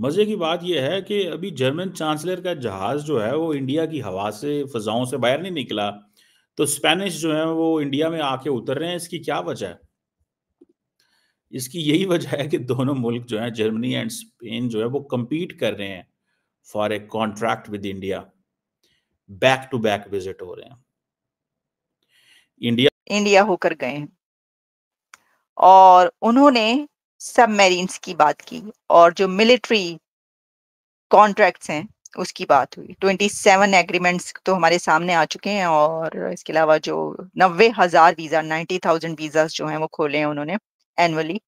मज़े की बात यह है कि अभी जर्मन चांसलर का जहाज़ जो है वो इंडिया की हवा से फ़ज़ाओं से बाहर नहीं निकला तो स्पेनिश जो है वो इंडिया में आके उतर रहे हैं इसकी क्या वजह है इसकी यही वजह है कि दोनों मुल्क जो है जर्मनी एंड स्पेन जो है वो कम्पीट कर रहे हैं for a contract with India back to back visit हो रहे हैं इंडिया इंडिया होकर गए हैं और उन्होंने सब की बात की और जो मिलिट्री कॉन्ट्रैक्ट्स हैं उसकी बात हुई 27 एग्रीमेंट्स तो हमारे सामने आ चुके हैं और इसके अलावा जो नब्बे हज़ार वीज़ा थाउजेंड वीज़ा जो हैं वो खोले हैं उन्होंने एनुअली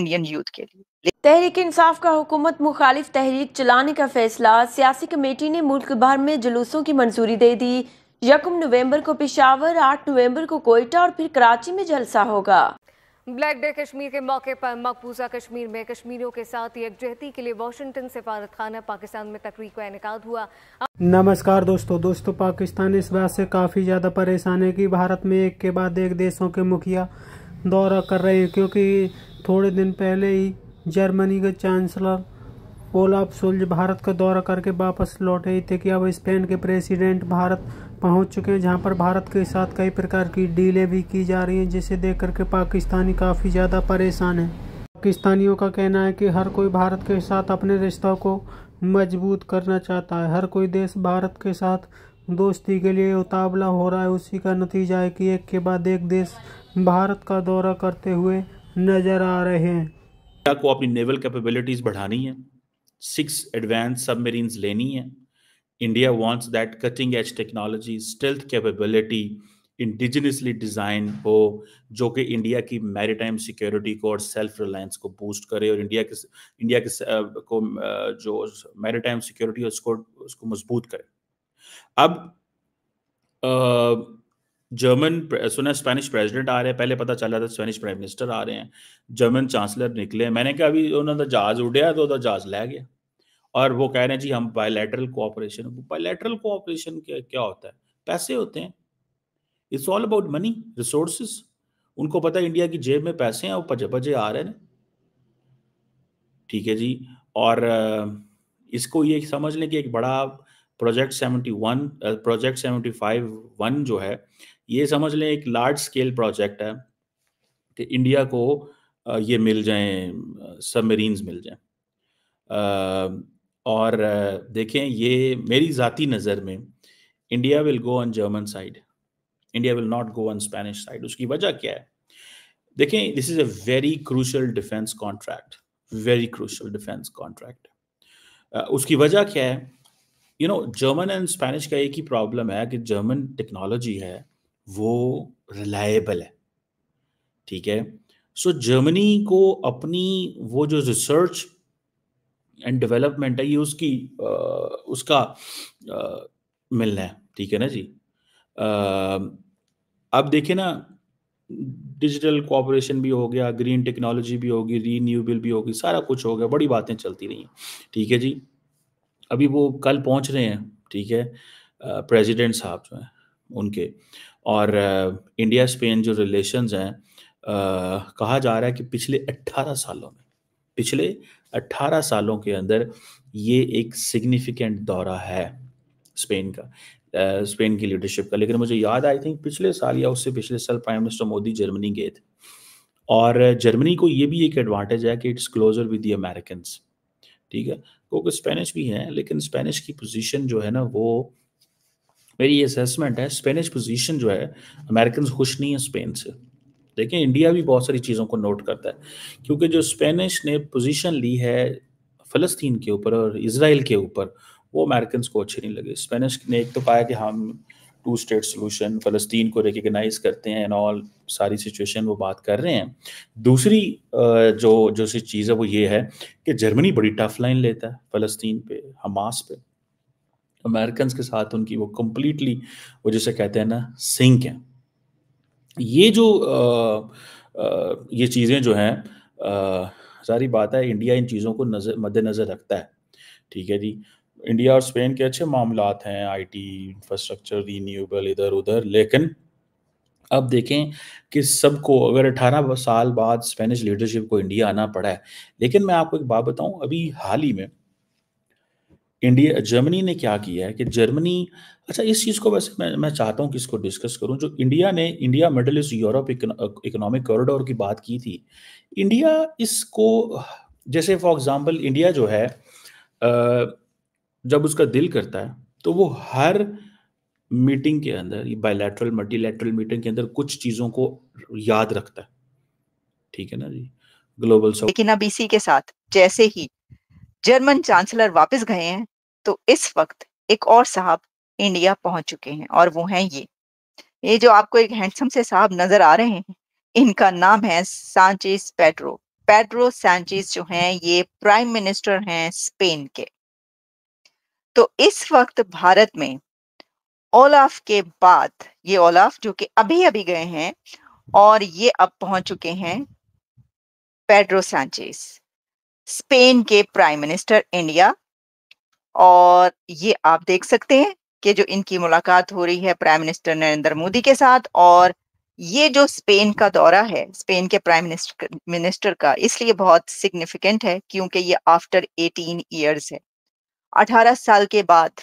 इंडियन यूथ के लिए तहरीक इंसाफ का हुकूमत मुखालिफ तहरीक चलाने का फैसला सियासी कमेटी ने मुल्क भर में जुलूसों की मंजूरी दे दी यकम नवंबर को पिशावर आठ नवंबर को कोयटा और फिर कराची में जलसा होगा ब्लैक डे कश्मीर के मौके पर मकबूजा कश्मीर में कश्मीरियों के साथ यकजहती के लिए वाशिंगटन सिफारत खाना पाकिस्तान में तकरीर का इनका हुआ नमस्कार दोस्तों दोस्तों पाकिस्तान इस बात से काफ़ी ज़्यादा परेशान है कि भारत में एक के बाद एक देशों के मुखिया दौरा कर रहे हैं क्योंकि थोड़े दिन पहले ही जर्मनी के चांसलर ओलाफ सोल्ज भारत का दौरा करके वापस लौटे थे कि अब स्पेन के प्रेसिडेंट भारत पहुंच चुके हैं जहां पर भारत के साथ कई प्रकार की डीलें भी की जा रही हैं जिसे देख करके पाकिस्तानी काफ़ी ज़्यादा परेशान है पाकिस्तानियों का कहना है कि हर कोई भारत के साथ अपने रिश्तों को मजबूत करना चाहता है हर कोई देश भारत के साथ दोस्ती के लिए उतावला हो रहा है उसी का नतीजा है कि एक के बाद एक देश भारत का दौरा करते हुए नजर आ रहे हैं को अपनी नेवल कैपेबिलिटीज बढ़ानी है सिक्स एडवांस सबमरीन्स लेनी है India wants that cutting edge technology, stealth capability, indigenously designed हो जो कि इंडिया की मैरिटाइम सिक्योरिटी को और सेल्फ रिलायंस को बूस्ट करे और इंडिया के इंडिया के uh, को uh, जो मैरीटाइम सिक्योरिटी उसको उसको मजबूत करे अब जर्मन uh, सुना स्पेनिश प्रेसिडेंट आ रहे हैं पहले पता चल रहा था स्पेनिश प्राइम मिनिस्टर आ रहे हैं जर्मन चांसलर निकले मैंने कहा अभी उन्होंने जहाज उड़िया तो जहाज लै गया और वो कह रहे हैं जी हम बायोलैटरल कोऑपरेशन बायोलैटरल कोऑपरेशन क्या क्या होता है पैसे होते हैं it's all about money resources उनको पता है इंडिया की जेब में पैसे हैं वो बजे आ रहे हैं ठीक है जी और इसको ये समझ लें कि एक बड़ा project one project five one जो है ये समझ लें एक लार्ज स्केल प्रोजेक्ट है कि इंडिया को ये मिल जाए सबमरीन्स मिल जाए और देखें ये मेरी ज़ाती नज़र में India will go on German side India will not go on Spanish side उसकी वजह क्या है देखें this is a very crucial defence contract very crucial defence contract उसकी वजह क्या है you know German and Spanish का एक ही प्रॉब्लम है कि जर्मन टेक्नोलॉजी है वो रिलायबल है ठीक है सो so, जर्मनी को अपनी वो जो रिसर्च एंड डेवलपमेंट है ये उसकी आ, उसका आ, मिलना है ठीक है ना जी आ, अब देखिए ना डिजिटल कोऑपरेशन भी हो गया ग्रीन टेक्नोलॉजी भी होगी रीन्यूएबल भी होगी सारा कुछ हो गया बड़ी बातें चलती रही हैं ठीक है जी अभी वो कल पहुंच रहे हैं ठीक है प्रेसिडेंट साहब जो हैं उनके और इंडिया स्पेन जो रिलेशंस हैं कहा जा रहा है कि पिछले 18 सालों में पिछले 18 सालों के अंदर ये एक सिग्निफिकेंट दौरा है स्पेन का स्पेन की लीडरशिप का लेकिन मुझे याद आई थिंक पिछले साल या उससे पिछले साल प्राइम मिनिस्टर मोदी जर्मनी गए थे और जर्मनी को ये भी एक एडवांटेज है कि it's closer with the American ठीक है क्योंकि स्पेनिश भी हैं लेकिन स्पेनिश की पोजीशन जो है ना वो मेरी असेसमेंट है स्पेनिश पोजीशन जो है अमेरिकन खुश नहीं है स्पेन से देखें इंडिया भी बहुत सारी चीज़ों को नोट करता है क्योंकि जो स्पेनिश ने पोजीशन ली है फ़लस्तीन के ऊपर और इसराइल के ऊपर वो अमेरिकन को अच्छे नहीं लगे स्पेनिश ने एक तो कहा कि हम टू स्टेट सोलूशन फ़लस्तीन को रिकगनाइज करते हैं एंड ऑल सारी सिचुएशन वो बात कर रहे हैं दूसरी जो जो सी चीज़ है वो ये है कि जर्मनी बड़ी टफ लाइन लेता है फ़लस्तीन पे हमास पे अमेरिकन के साथ उनकी वो कम्प्लीटली वो जैसे कहते हैं ना सिंक हैं ये जो आ, आ, ये चीज़ें जो हैं सारी बात है इंडिया इन चीज़ों को नज़र मद्देनज़र रखता है ठीक है जी इंडिया और स्पेन के अच्छे मामला हैं आईटी इंफ्रास्ट्रक्चर रीन्यूएबल इधर उधर लेकिन अब देखें कि सबको अगर 18 साल बाद स्पेनिश लीडरशिप को इंडिया आना पड़ा है लेकिन मैं आपको एक बात बताऊं अभी हाल ही में इंडिया जर्मनी ने क्या किया है कि जर्मनी अच्छा इस चीज़ को वैसे मैं मैं चाहता हूँ कि इसको डिस्कस करूँ जो इंडिया ने India Middle East Europe economic corridor की बात की थी इंडिया इसको जैसे फॉर एग्जांपल इंडिया जो है जब उसका दिल करता है तो वो हर मीटिंग के अंदर बायलैटरल मल्टीलैटरल मीटिंग के अंदर कुछ चीज़ों को याद रखता है ठीक है ना जी ग्लोबल लेकिन अब इसी के साथ जैसे ही जर्मन चांसलर वापस गए हैं तो इस वक्त एक और साहब इंडिया पहुंच चुके हैं और वो हैं ये ये जो आपको एक हैंडसम से साहब नजर आ रहे हैं इनका नाम है सांचेस पेड्रो पेड्रो सांचेस जो हैं ये प्राइम मिनिस्टर हैं स्पेन के तो इस वक्त भारत में ओलाफ के बाद ये ओलाफ जो कि अभी अभी गए हैं और ये अब पहुंच चुके हैं पेड्रो सांचेस स्पेन के प्राइम मिनिस्टर इंडिया और ये आप देख सकते हैं कि जो इनकी मुलाकात हो रही है प्राइम मिनिस्टर नरेंद्र मोदी के साथ और ये जो स्पेन का दौरा है स्पेन के प्राइम मिनिस्टर मिनिस्टर का इसलिए बहुत सिग्निफिकेंट है क्योंकि ये आफ्टर 18 इयर्स है 18 साल के बाद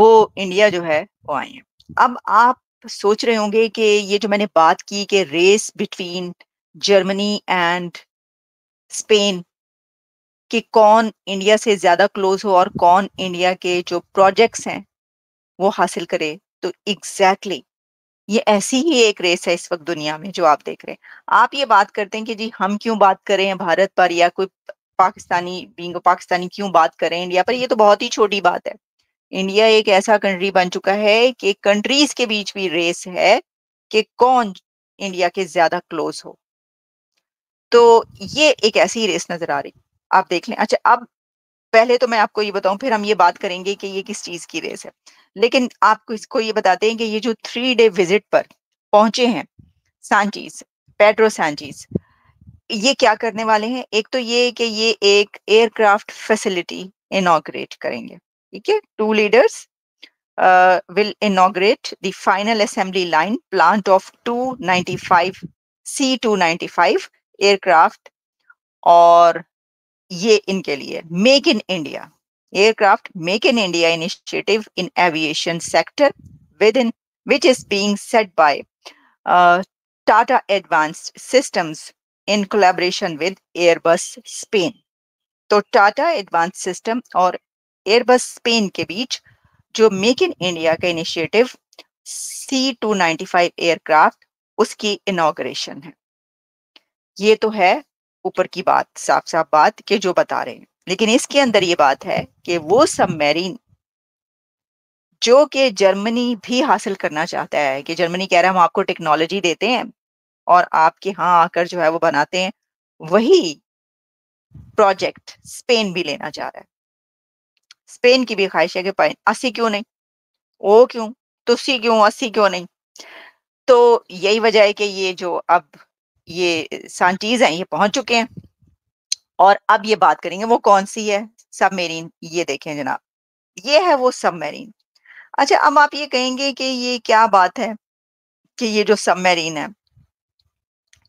वो इंडिया जो है वो आए हैं अब आप सोच रहे होंगे कि ये जो मैंने बात की कि race between Germany and Spain कि कौन इंडिया से ज्यादा क्लोज हो और कौन इंडिया के जो प्रोजेक्ट्स हैं वो हासिल करे तो एग्जैक्टली exactly, ये ऐसी ही एक रेस है इस वक्त दुनिया में जो आप देख रहे हैं आप ये बात करते हैं कि जी हम क्यों बात करें भारत पर या कोई पाकिस्तानी बींग पाकिस्तानी क्यों बात करें इंडिया पर ये तो बहुत ही छोटी बात है इंडिया एक ऐसा कंट्री बन चुका है कि कंट्रीज के बीच भी रेस है कि कौन इंडिया के ज्यादा क्लोज हो तो ये एक ऐसी रेस नजर आ रही आप देख लें अच्छा अब पहले तो मैं आपको ये बताऊं फिर हम ये बात करेंगे कि ये किस चीज की रेस है लेकिन आपको इसको ये बताते हैं कि ये जो थ्री डे विजिट पर पहुंचे हैं सांचीज पेट्रो सांचीज ये क्या करने वाले हैं एक तो ये कि ये एक एयरक्राफ्ट फैसिलिटी इनोग्रेट करेंगे ठीक है two leaders will assembly line plant of two ninety five C two ninety five aircraft और ये इनके लिए make in India aircraft make in India initiative in aviation sector with in which is being set by Tata advance systems in collaboration with Airbus Spain तो Tata advance system और Airbus Spain के बीच जो make in India का initiative C two ninety five aircraft उसकी inauguration है ये तो है ऊपर की बात साफ साफ बात के जो बता रहे हैं लेकिन इसके अंदर ये बात है कि वो सबमेरीन जो कि जर्मनी भी हासिल करना चाहता है कि जर्मनी कह रहा है हम आपको टेक्नोलॉजी देते हैं और आपके यहाँ आकर जो है वो बनाते हैं वही प्रोजेक्ट स्पेन भी लेना चाह रहा है स्पेन की भी ख्वाहिश है कि असी क्यों नहीं वो क्यों तुसी क्यों असी क्यों नहीं तो यही वजह है कि ये जो अब ये साइंटीज हैं ये पहुंच चुके हैं और अब ये बात करेंगे वो कौन सी है सबमेरीन ये देखें जनाब ये है वो सबमेरीन अच्छा अब आप ये कहेंगे कि ये क्या बात है कि ये जो सबमेरीन है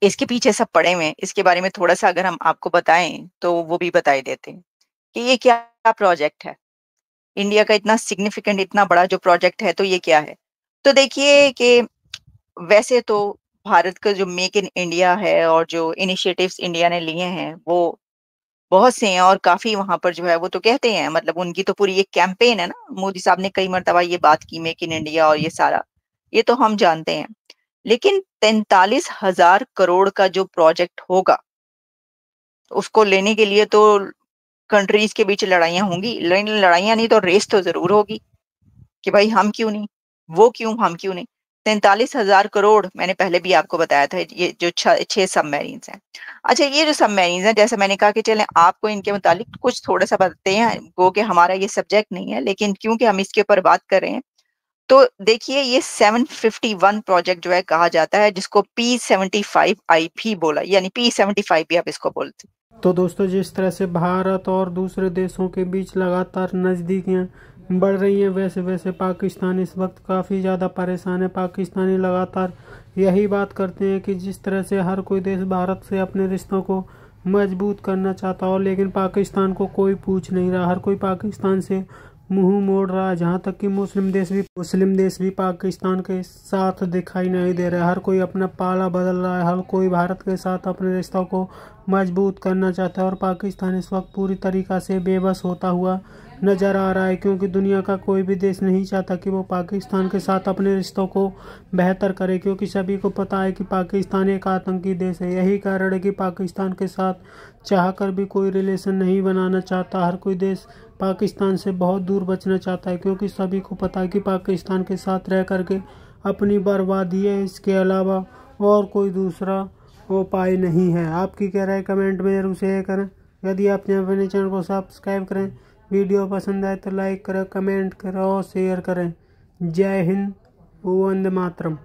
इसके पीछे सब पड़े हुए हैं इसके बारे में थोड़ा सा अगर हम आपको बताएं तो वो भी बताई देते हैं कि ये क्या प्रोजेक्ट है इंडिया का इतना सिग्निफिकेंट इतना बड़ा जो प्रोजेक्ट है तो ये क्या है तो देखिए कि वैसे तो भारत का जो मेक इन इंडिया है और जो इनिशिएटिव्स इंडिया ने लिए हैं वो बहुत से हैं और काफी वहां पर जो है वो तो कहते हैं मतलब उनकी तो पूरी एक कैंपेन है ना मोदी साहब ने कई मरतबा ये बात की मेक इन इंडिया और ये सारा ये तो हम जानते हैं लेकिन तैतालीस हजार करोड़ का जो प्रोजेक्ट होगा उसको लेने के लिए तो कंट्रीज के बीच लड़ाइयाँ होंगी लड़ाइयाँ नहीं तो रेस तो जरूर होगी कि भाई हम क्यों नहीं वो क्यों हम क्यों नहीं तैंतालीस हजार करोड़ मैंने पहले भी आपको बताया था ये जो छह सबमरीन्स हैं अच्छा ये जो सबमरीन्स हैं जैसे मैंने कहा कि चलें आपको इनके मुतालिक कुछ थोड़ा सा बताते हैं गो कि हमारा ये सब्जेक्ट नहीं है लेकिन क्योंकि हम इसके ऊपर बात कर रहे हैं तो देखिए ये 751 प्रोजेक्ट जो है कहा जाता है जिसको पी सेवेंटी फाइव आई भी बोला यानी पी सेवेंटी फाइव भी आप इसको बोलते हैं तो दोस्तों जिस तरह से भारत और दूसरे देशों के बीच लगातार नजदीकियां बढ़ रही है वैसे वैसे पाकिस्तान इस वक्त काफ़ी ज़्यादा परेशान है पाकिस्तानी लगातार यही बात करते हैं कि जिस तरह से हर कोई देश भारत से अपने रिश्तों को मजबूत करना चाहता हो लेकिन पाकिस्तान को कोई पूछ नहीं रहा हर कोई पाकिस्तान से मुंह मोड़ रहा है जहाँ तक कि मुस्लिम देश भी मुस्लिम देश भी पाकिस्तान के साथ दिखाई नहीं दे रहा है हर कोई अपना पाला बदल रहा है हर कोई भारत के साथ अपने रिश्तों को मजबूत करना चाहता है और पाकिस्तान इस वक्त पूरी तरीक़ा से बेबस होता हुआ नज़र आ रहा है क्योंकि दुनिया का कोई भी देश नहीं चाहता कि वो पाकिस्तान के साथ अपने रिश्तों को बेहतर करे क्योंकि सभी को पता है कि पाकिस्तान एक आतंकी देश है यही कारण है कि पाकिस्तान के साथ चाह कर भी कोई रिलेशन नहीं बनाना चाहता हर कोई देश पाकिस्तान से बहुत दूर बचना चाहता है क्योंकि सभी को पता है कि पाकिस्तान के साथ रह करके अपनी बर्बादी है इसके अलावा और कोई दूसरा उपाय नहीं है आपकी कह रहा है कमेंट में जरूर शेयर करें यदि आप अपने चैनल को सब्सक्राइब करें वीडियो पसंद आए तो लाइक करें कमेंट करें और शेयर करें जय हिंद वंदे मातरम